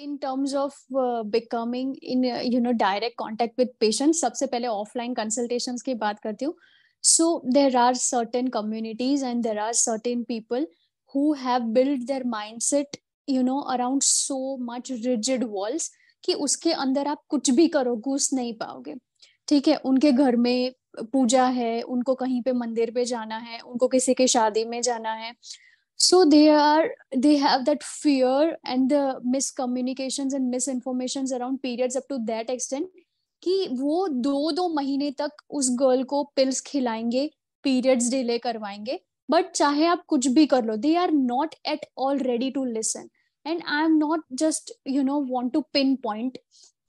In terms of becoming in you know direct contact with patient सबसे पहले offline consultation की बात करती हूँ so there are certain communities and there are certain people who have build their mindset you know around so much rigid world कि उसके अंदर आप कुछ भी करो घुस नहीं पाओगे ठीक है उनके घर में पूजा है उनको कहीं पे मंदिर पे जाना है उनको किसी के शादी में जाना है so they are they have that fear and the miscommunications and misinformations around periods up to that extent कि वो दो दो महीने तक उस गर्ल को पिल्स खिलाएंगे पीरियड्स डिले करवाएंगे बट चाहे आप कुछ भी कर लो they are not at all ready to listen and I am not just you know want to pinpoint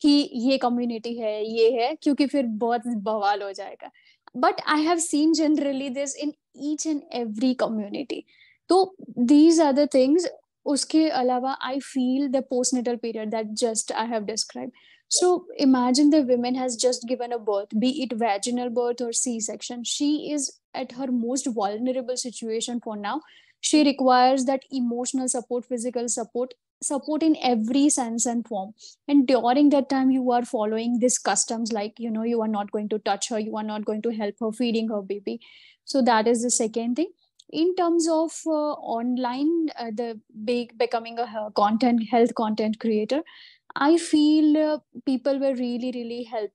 कि ये कम्युनिटी है ये है क्योंकि फिर बहुत बवाल हो जाएगा but I have seen generally this in each and every community तो दीज आर द थिंग्स उसके अलावा I feel the postnatal period that just I have describe So imagine the woman has just given a birth, be it vaginal birth or C section. She is at her most vulnerable situation for now. She requires that emotional support, physical support, support in every sense and form. And during that time, you are following these customs like, you know, you are not going to touch her, you are not going to help her feeding her baby. So that is the second thing in terms of uh, online uh, the big becoming a uh, content health content creator i feel people were really really helped